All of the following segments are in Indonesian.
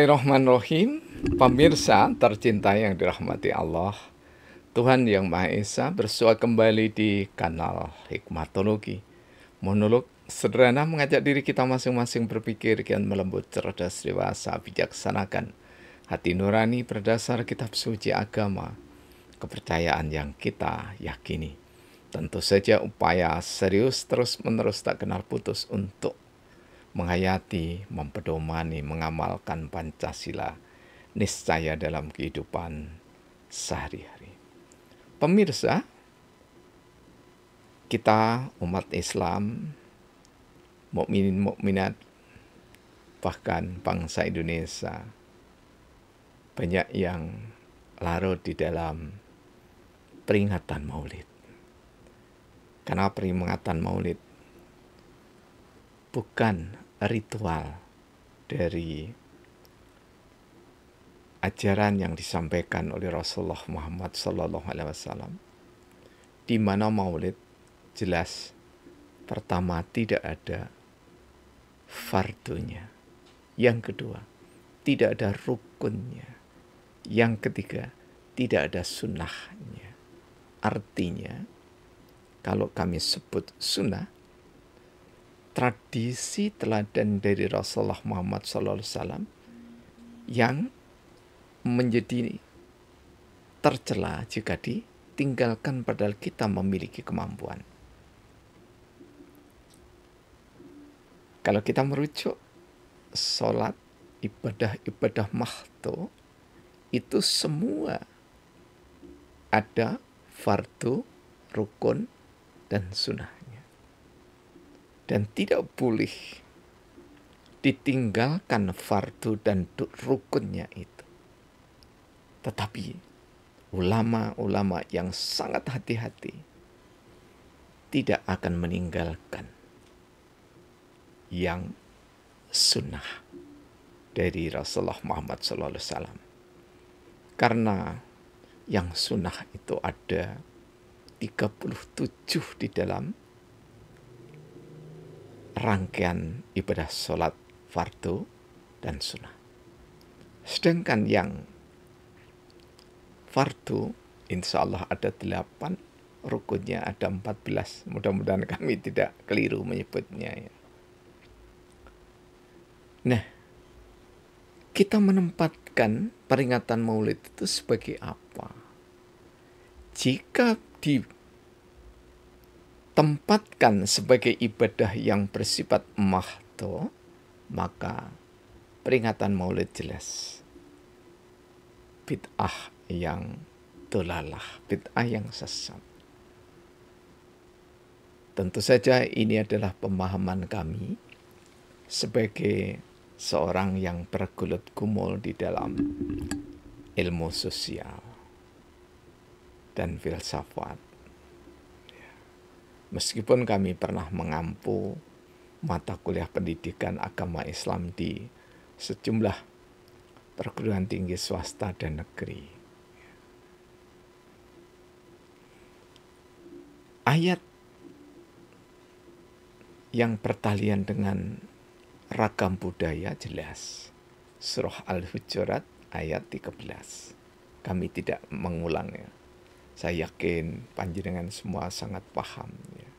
Bismillahirrahmanirrahim. Pemirsa tercinta yang dirahmati Allah, Tuhan Yang Maha Esa bersua kembali di kanal Hikmatologi. Monolog sederhana mengajak diri kita masing-masing berpikir kian melembut, cerdas, dewasa, bijaksanakan. Hati nurani berdasar kitab suci agama, kepercayaan yang kita yakini. Tentu saja upaya serius terus-menerus tak kenal putus untuk menghayati, mempedomani, mengamalkan Pancasila niscaya dalam kehidupan sehari-hari. Pemirsa, kita umat Islam, mukminin mukminat, bahkan bangsa Indonesia banyak yang larut di dalam peringatan Maulid. Karena peringatan Maulid bukan ritual dari ajaran yang disampaikan oleh Rasulullah Muhammad Sallallahu Alaihi Wasallam, di mana Maulid jelas pertama tidak ada fardunya, yang kedua tidak ada rukunnya, yang ketiga tidak ada sunnahnya. Artinya, kalau kami sebut sunnah, tradisi teladan dari Rasulullah Muhammad SAW yang menjadi tercela jika ditinggalkan padahal kita memiliki kemampuan. Kalau kita merujuk sholat ibadah-ibadah mahto itu semua ada fardu, rukun, dan sunnah dan tidak boleh ditinggalkan fardu dan rukunnya itu. Tetapi ulama-ulama yang sangat hati-hati tidak akan meninggalkan yang sunnah dari Rasulullah Muhammad SAW. Karena yang sunnah itu ada 37 di dalam rangkaian ibadah sholat fardu dan sunnah. Sedangkan yang fardu, insya Allah ada delapan, rukunnya ada empat belas. Mudah-mudahan kami tidak keliru menyebutnya. Ya. Nah, kita menempatkan peringatan maulid itu sebagai apa? Jika di tempatkan sebagai ibadah yang bersifat mahto, maka peringatan maulid jelas bid'ah yang dolalah, bid'ah yang sesat. Tentu saja ini adalah pemahaman kami sebagai seorang yang bergulut gumul di dalam ilmu sosial dan filsafat. Meskipun kami pernah mengampu mata kuliah pendidikan agama Islam di sejumlah perguruan tinggi swasta dan negeri. Ayat yang bertalian dengan ragam budaya jelas. Surah Al-Hujurat ayat 13. Kami tidak mengulangnya. Saya yakin panjenengan semua sangat paham. Ya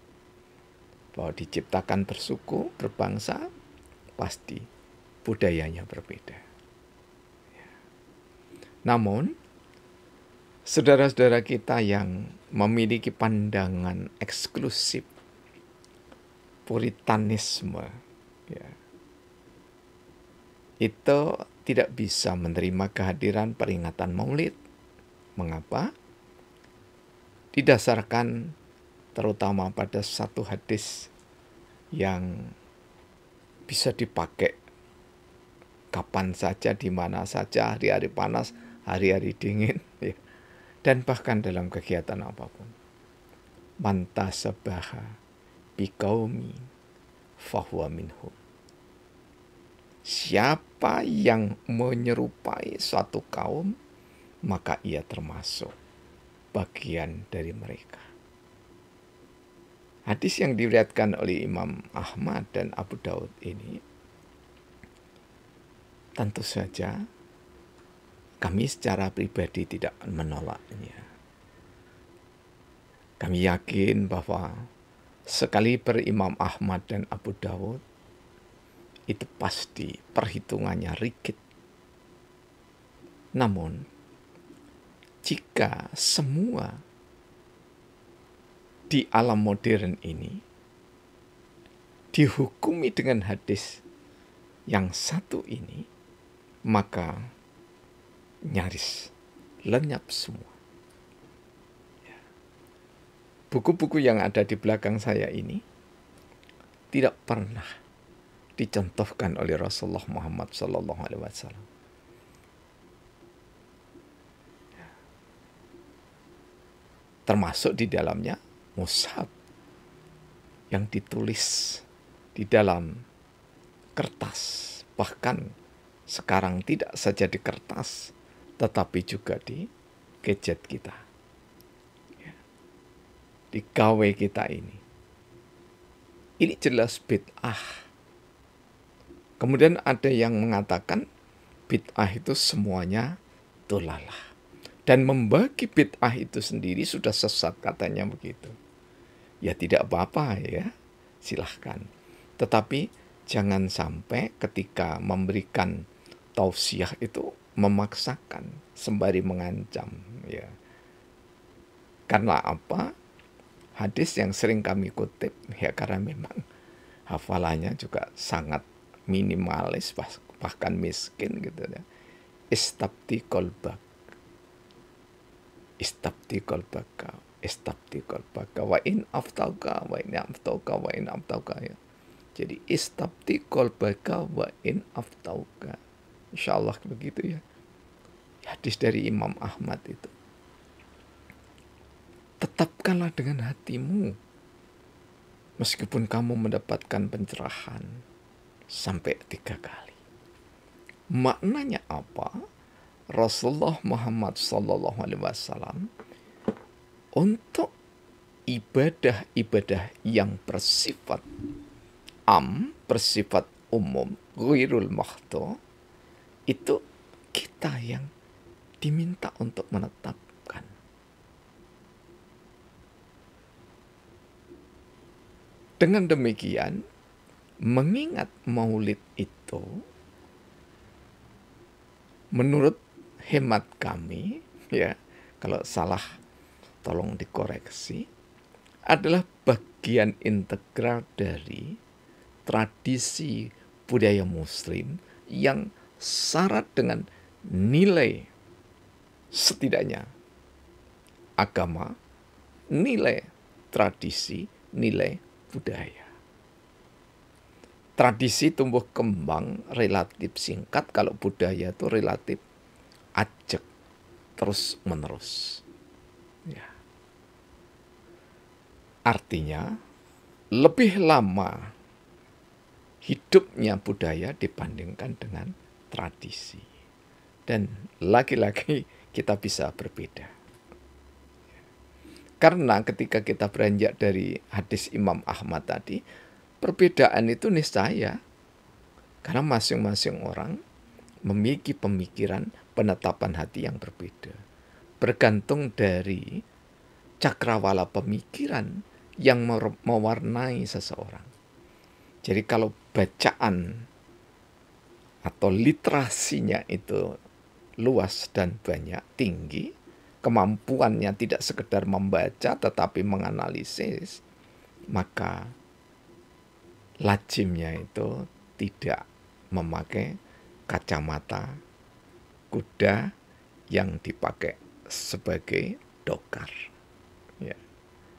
bahwa diciptakan bersuku, berbangsa, pasti budayanya berbeda. Ya. Namun, saudara-saudara kita yang memiliki pandangan eksklusif, puritanisme, ya, itu tidak bisa menerima kehadiran peringatan maulid. Mengapa? Didasarkan terutama pada satu hadis yang bisa dipakai kapan saja, di mana saja, hari-hari panas, hari-hari dingin, ya. dan bahkan dalam kegiatan apapun. sebaha bikaumi fahuwa minhu. Siapa yang menyerupai suatu kaum, maka ia termasuk bagian dari mereka. Hadis yang diriatkan oleh Imam Ahmad dan Abu Daud ini tentu saja kami secara pribadi tidak menolaknya. Kami yakin bahwa sekali berimam Ahmad dan Abu Dawud, itu pasti perhitungannya rigid. Namun, jika semua di alam modern ini dihukumi dengan hadis yang satu ini, maka nyaris lenyap semua. Ya. Buku-buku yang ada di belakang saya ini tidak pernah dicontohkan oleh Rasulullah Muhammad SAW. Ya. Termasuk di dalamnya Musab yang ditulis di dalam kertas bahkan sekarang tidak saja di kertas tetapi juga di gadget kita ya. di gawe kita ini ini jelas bid'ah kemudian ada yang mengatakan bid'ah itu semuanya tulalah dan membagi bid'ah itu sendiri sudah sesat katanya begitu. Ya tidak apa-apa ya, silahkan. Tetapi jangan sampai ketika memberikan tausiah itu memaksakan sembari mengancam ya. Karena apa? Hadis yang sering kami kutip ya karena memang hafalannya juga sangat minimalis bahkan miskin gitu ya. Istabti kolbak istabti kalbaka istabti kalbaka wa in aftauka wa in aftauka wa in aftauka ya jadi istabti kalbaka wa in aftauka insyaallah begitu ya hadis dari Imam Ahmad itu tetapkanlah dengan hatimu meskipun kamu mendapatkan pencerahan sampai tiga kali maknanya apa Rasulullah Muhammad Sallallahu Alaihi Wasallam untuk ibadah-ibadah yang bersifat am, bersifat umum, guirul mahto, itu kita yang diminta untuk menetapkan. Dengan demikian, mengingat maulid itu, menurut hemat kami ya kalau salah tolong dikoreksi adalah bagian integral dari tradisi budaya muslim yang syarat dengan nilai setidaknya agama, nilai tradisi, nilai budaya. Tradisi tumbuh kembang relatif singkat kalau budaya itu relatif terus menerus. Ya. Artinya, lebih lama hidupnya budaya dibandingkan dengan tradisi. Dan lagi-lagi kita bisa berbeda. Karena ketika kita beranjak dari hadis Imam Ahmad tadi, perbedaan itu niscaya. Karena masing-masing orang memiliki pemikiran penetapan hati yang berbeda. Bergantung dari cakrawala pemikiran yang mewarnai seseorang. Jadi kalau bacaan atau literasinya itu luas dan banyak tinggi, kemampuannya tidak sekedar membaca tetapi menganalisis, maka lajimnya itu tidak memakai kacamata kuda yang dipakai sebagai dokar ya,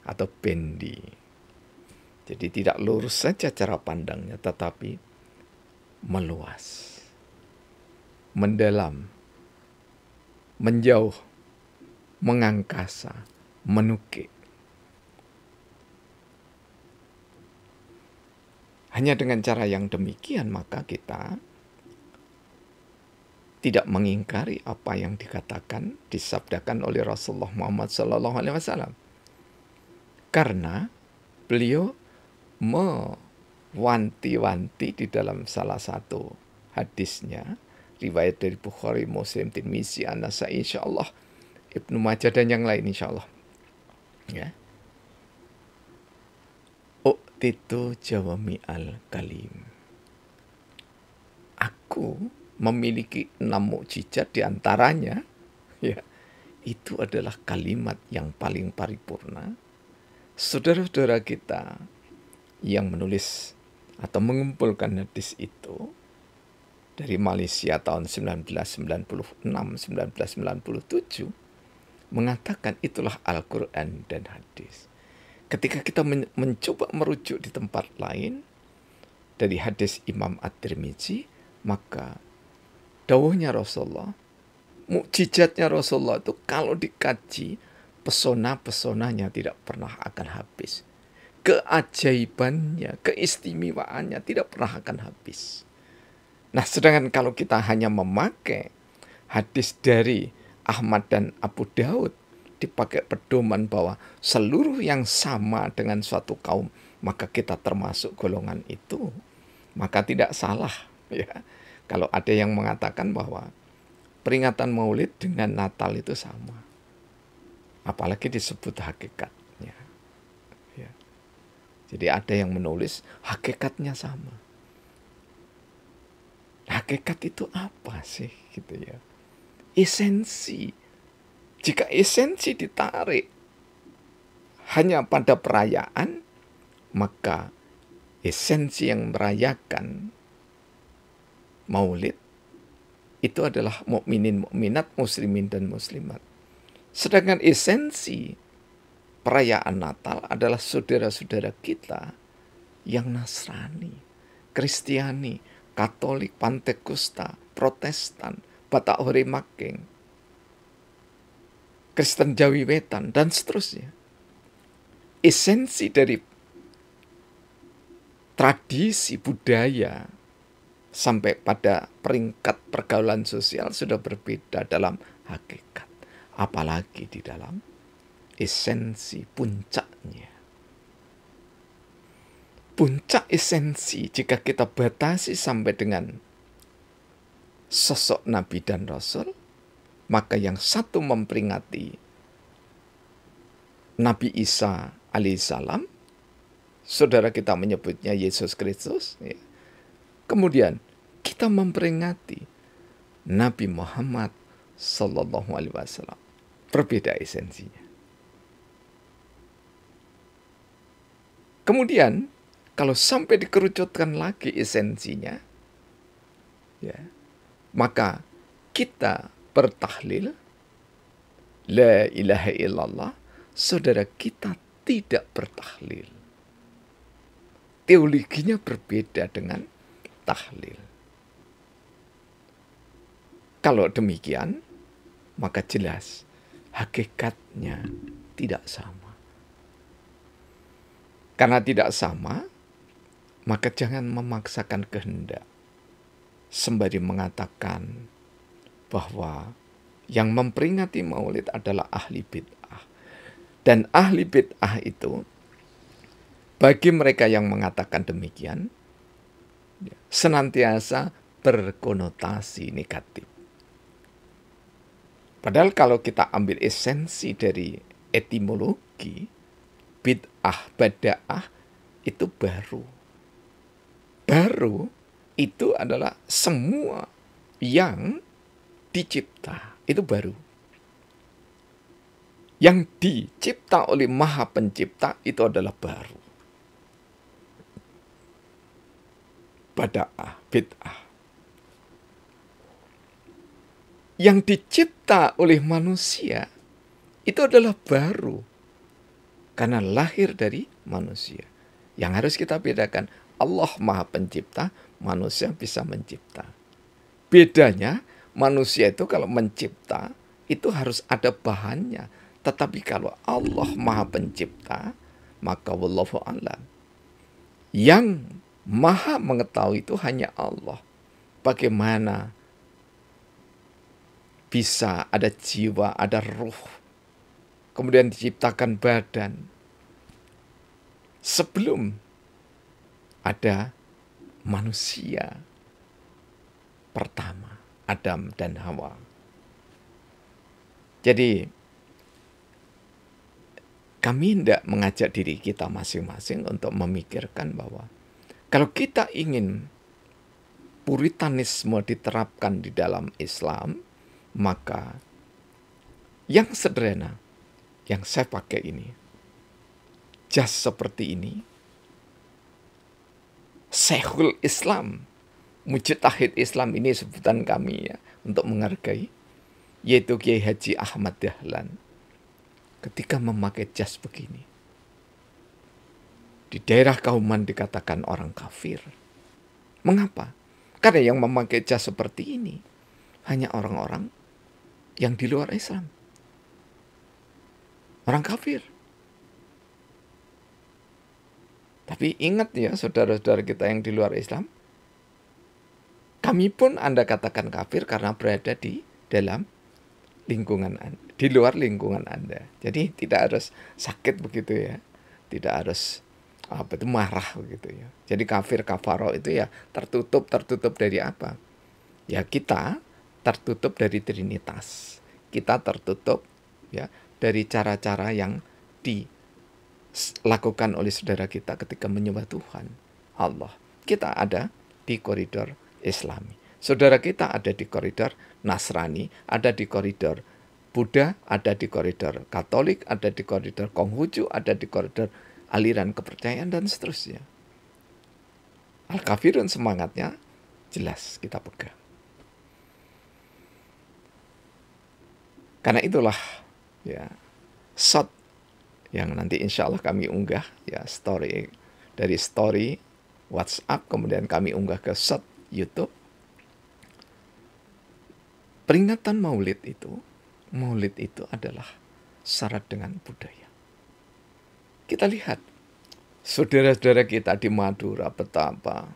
atau bendi. Jadi tidak lurus saja cara pandangnya, tetapi meluas, mendalam, menjauh, mengangkasa, menukik. Hanya dengan cara yang demikian maka kita tidak mengingkari apa yang dikatakan, disabdakan oleh Rasulullah Muhammad SAW. Karena beliau mewanti-wanti di dalam salah satu hadisnya, riwayat dari Bukhari, Muslim, Tirmizi, Anasai, insya Allah, Ibnu Majah dan yang lain insya Allah. Ya. Uktitu jawami al-kalim. Aku memiliki enam mukjizat diantaranya ya itu adalah kalimat yang paling paripurna saudara-saudara kita yang menulis atau mengumpulkan hadis itu dari Malaysia tahun 1996-1997 mengatakan itulah Al-Quran dan hadis. Ketika kita men mencoba merujuk di tempat lain dari hadis Imam At-Tirmizi, maka dawuhnya Rasulullah, mukjizatnya Rasulullah itu kalau dikaji, pesona-pesonanya tidak pernah akan habis. Keajaibannya, keistimewaannya tidak pernah akan habis. Nah, sedangkan kalau kita hanya memakai hadis dari Ahmad dan Abu Daud dipakai pedoman bahwa seluruh yang sama dengan suatu kaum maka kita termasuk golongan itu maka tidak salah ya kalau ada yang mengatakan bahwa peringatan Maulid dengan Natal itu sama. Apalagi disebut hakikatnya. Ya. Jadi ada yang menulis hakikatnya sama. Hakikat itu apa sih gitu ya? Esensi. Jika esensi ditarik hanya pada perayaan, maka esensi yang merayakan maulid itu adalah mukminin mukminat, muslimin dan muslimat. Sedangkan esensi perayaan Natal adalah saudara-saudara kita yang Nasrani, Kristiani, Katolik, Pantekusta, Protestan, Batak Hore Making, Kristen Jawi Wetan, dan seterusnya. Esensi dari tradisi budaya sampai pada peringkat pergaulan sosial sudah berbeda dalam hakikat, apalagi di dalam esensi puncaknya. Puncak esensi jika kita batasi sampai dengan sosok nabi dan rasul, maka yang satu memperingati Nabi Isa alaihissalam, saudara kita menyebutnya Yesus Kristus, ya Kemudian kita memperingati Nabi Muhammad Sallallahu Alaihi Wasallam. Berbeda esensinya. Kemudian kalau sampai dikerucutkan lagi esensinya, ya, maka kita bertahlil la ilaha illallah, saudara kita tidak bertahlil. Teologinya berbeda dengan tahlil. Kalau demikian, maka jelas hakikatnya tidak sama. Karena tidak sama, maka jangan memaksakan kehendak sembari mengatakan bahwa yang memperingati maulid adalah ahli bid'ah. Dan ahli bid'ah itu bagi mereka yang mengatakan demikian senantiasa berkonotasi negatif. Padahal kalau kita ambil esensi dari etimologi, bid'ah, bada'ah, itu baru. Baru itu adalah semua yang dicipta. Itu baru. Yang dicipta oleh maha pencipta itu adalah baru. bada'ah, bid'ah. Yang dicipta oleh manusia itu adalah baru. Karena lahir dari manusia. Yang harus kita bedakan, Allah maha pencipta, manusia bisa mencipta. Bedanya, manusia itu kalau mencipta, itu harus ada bahannya. Tetapi kalau Allah maha pencipta, maka wallahu alam. Yang Maha mengetahui itu hanya Allah. Bagaimana bisa ada jiwa, ada ruh, kemudian diciptakan badan sebelum ada manusia pertama, Adam dan Hawa. Jadi, kami tidak mengajak diri kita masing-masing untuk memikirkan bahwa kalau kita ingin puritanisme diterapkan di dalam Islam, maka yang sederhana yang saya pakai ini, jas seperti ini, sehul Islam, Mujtahid Islam ini sebutan kami ya, untuk menghargai, yaitu Kiai Haji Ahmad Dahlan. Ketika memakai jas begini, di daerah Kauman dikatakan orang kafir. Mengapa? Karena yang memakai jas seperti ini hanya orang-orang yang di luar Islam. Orang kafir. Tapi ingat ya saudara-saudara kita yang di luar Islam. Kami pun Anda katakan kafir karena berada di dalam lingkungan Anda, di luar lingkungan Anda. Jadi tidak harus sakit begitu ya. Tidak harus apa itu marah gitu ya. Jadi kafir kafaro itu ya tertutup tertutup dari apa? Ya kita tertutup dari trinitas. Kita tertutup ya dari cara-cara yang dilakukan oleh saudara kita ketika menyembah Tuhan Allah. Kita ada di koridor Islami. Saudara kita ada di koridor Nasrani, ada di koridor Buddha, ada di koridor Katolik, ada di koridor Konghucu, ada di koridor aliran kepercayaan dan seterusnya. Al-Kafirun semangatnya jelas kita pegang. Karena itulah ya shot yang nanti insya Allah kami unggah ya story dari story WhatsApp kemudian kami unggah ke shot YouTube. Peringatan Maulid itu, Maulid itu adalah syarat dengan budaya. Kita lihat saudara-saudara kita di Madura betapa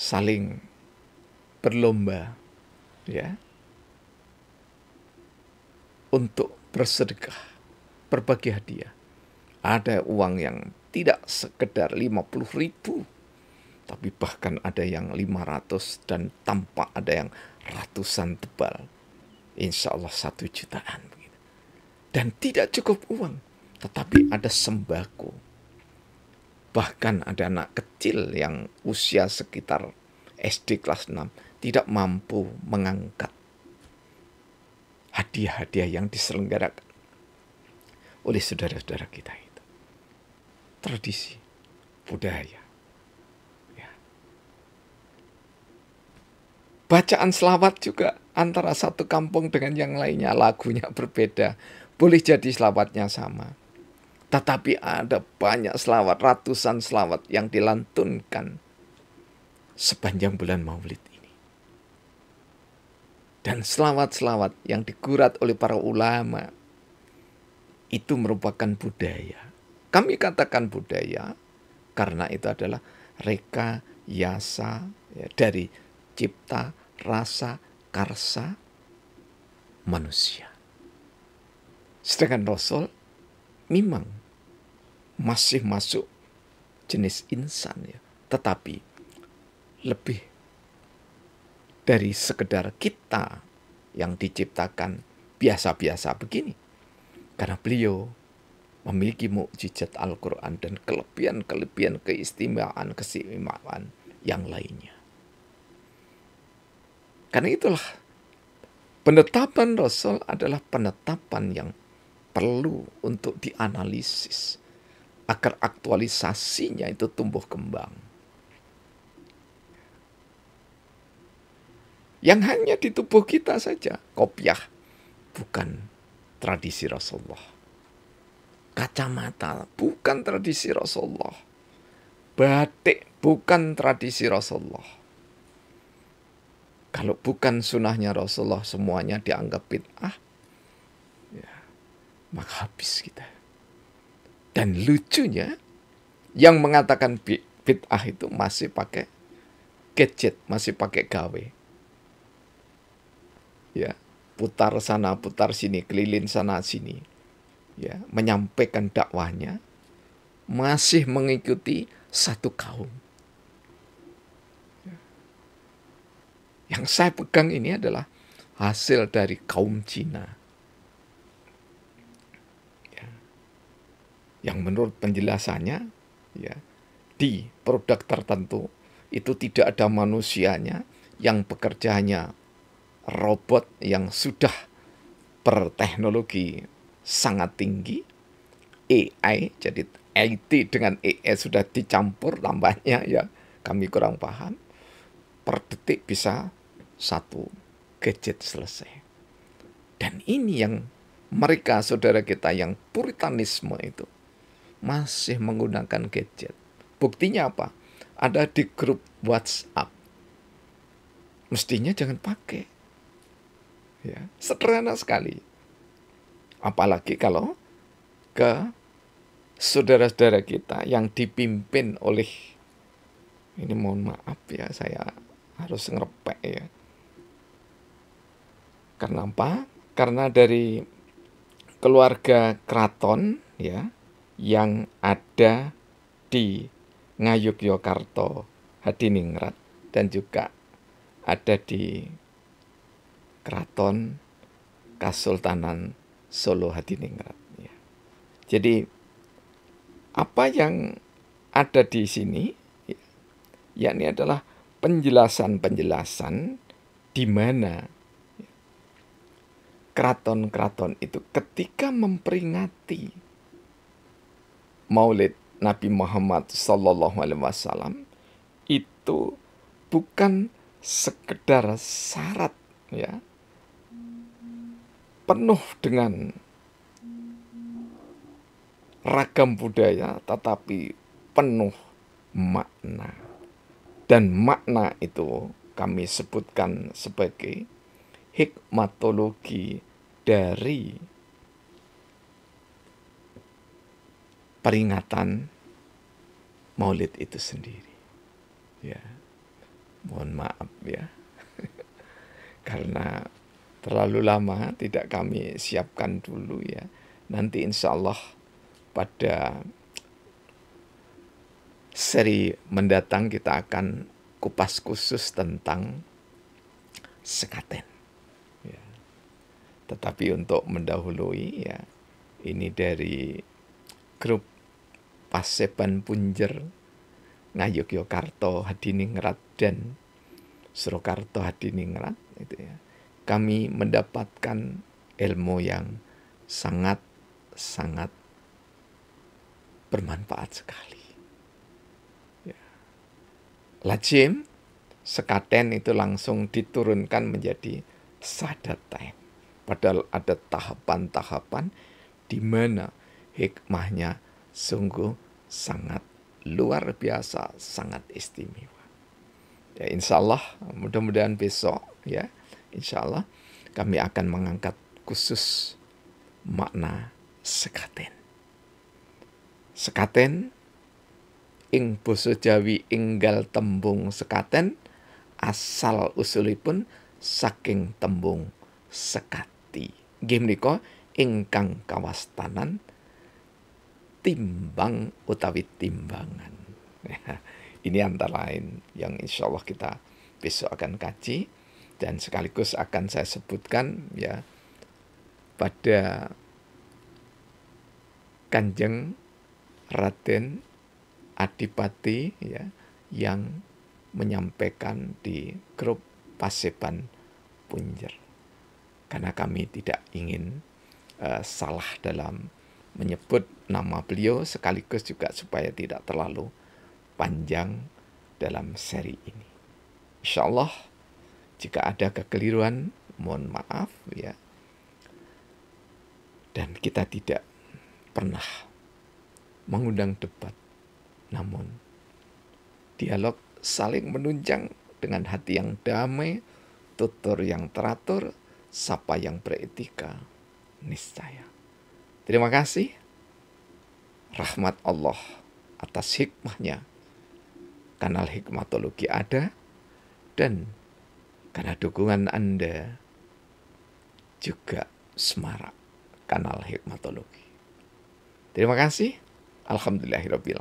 saling berlomba ya untuk bersedekah, berbagi hadiah. Ada uang yang tidak sekedar 50 ribu, tapi bahkan ada yang 500 dan tampak ada yang ratusan tebal. Insya Allah satu jutaan. Gitu. Dan tidak cukup uang tetapi ada sembako. Bahkan ada anak kecil yang usia sekitar SD kelas 6 tidak mampu mengangkat hadiah-hadiah yang diselenggarakan oleh saudara-saudara kita itu. Tradisi, budaya. Ya. Bacaan selawat juga antara satu kampung dengan yang lainnya lagunya berbeda. Boleh jadi selawatnya sama tetapi ada banyak selawat, ratusan selawat yang dilantunkan sepanjang bulan maulid ini. Dan selawat-selawat yang digurat oleh para ulama itu merupakan budaya. Kami katakan budaya karena itu adalah rekayasa ya, dari cipta, rasa, karsa manusia. Sedangkan Rasul memang masih masuk jenis insan ya. Tetapi lebih dari sekedar kita yang diciptakan biasa-biasa begini. Karena beliau memiliki mukjizat Al-Quran dan kelebihan-kelebihan keistimewaan, keistimewaan yang lainnya. Karena itulah penetapan Rasul adalah penetapan yang perlu untuk dianalisis agar aktualisasinya itu tumbuh kembang. Yang hanya di tubuh kita saja, kopiah, bukan tradisi Rasulullah. Kacamata bukan tradisi Rasulullah. Batik bukan tradisi Rasulullah. Kalau bukan sunnahnya Rasulullah, semuanya dianggap bid'ah. Ya, maka habis kita. Dan lucunya, yang mengatakan bid'ah itu masih pakai gadget, masih pakai gawe. Ya, putar sana, putar sini, keliling sana sini. Ya, menyampaikan dakwahnya masih mengikuti satu kaum. Yang saya pegang ini adalah hasil dari kaum Cina yang menurut penjelasannya ya di produk tertentu itu tidak ada manusianya yang pekerjaannya robot yang sudah berteknologi sangat tinggi AI jadi IT dengan AI sudah dicampur tambahnya ya kami kurang paham per detik bisa satu gadget selesai dan ini yang mereka saudara kita yang puritanisme itu masih menggunakan gadget. Buktinya apa? Ada di grup WhatsApp. Mestinya jangan pakai. Ya, sederhana sekali. Apalagi kalau ke saudara-saudara kita yang dipimpin oleh ini mohon maaf ya saya harus ngerepek ya. karena apa Karena dari keluarga keraton ya yang ada di Ngayogyakarta, Hadiningrat dan juga ada di Keraton Kasultanan Solo Hadiningrat. Ya. Jadi apa yang ada di sini ya, yakni adalah penjelasan-penjelasan di mana keraton-keraton itu ketika memperingati Maulid Nabi Muhammad Sallallahu Alaihi Wasallam itu bukan sekedar syarat ya penuh dengan ragam budaya tetapi penuh makna dan makna itu kami sebutkan sebagai hikmatologi dari peringatan Maulid itu sendiri. Ya. Mohon maaf ya. Karena terlalu lama tidak kami siapkan dulu ya. Nanti insya Allah pada seri mendatang kita akan kupas khusus tentang sekaten. Ya. Tetapi untuk mendahului ya ini dari grup Paseban Punjer, Yogyakarta, Hadiningrat dan Surakarta Hadiningrat itu ya. Kami mendapatkan ilmu yang sangat sangat bermanfaat sekali. Ya. Lajim sekaten itu langsung diturunkan menjadi sadatain. Padahal ada tahapan-tahapan di mana hikmahnya sungguh sangat luar biasa, sangat istimewa. Ya, insya Allah, mudah-mudahan besok ya, insya Allah kami akan mengangkat khusus makna sekaten. Sekaten ing boso Jawi inggal tembung sekaten asal usulipun saking tembung sekati. Game niko ingkang kawastanan timbang utawi timbangan. ini antara lain yang insya Allah kita besok akan kaji dan sekaligus akan saya sebutkan ya pada Kanjeng Raden Adipati ya yang menyampaikan di grup Paseban Punjer karena kami tidak ingin uh, salah dalam menyebut nama beliau sekaligus juga supaya tidak terlalu panjang dalam seri ini. Insya Allah jika ada kekeliruan mohon maaf ya. Dan kita tidak pernah mengundang debat. Namun dialog saling menunjang dengan hati yang damai, tutur yang teratur, sapa yang beretika, niscaya Terima kasih rahmat Allah atas hikmahnya. Kanal Hikmatologi ada dan karena dukungan Anda juga semarak kanal Hikmatologi. Terima kasih. Alhamdulillahirabbil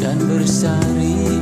Praktek dan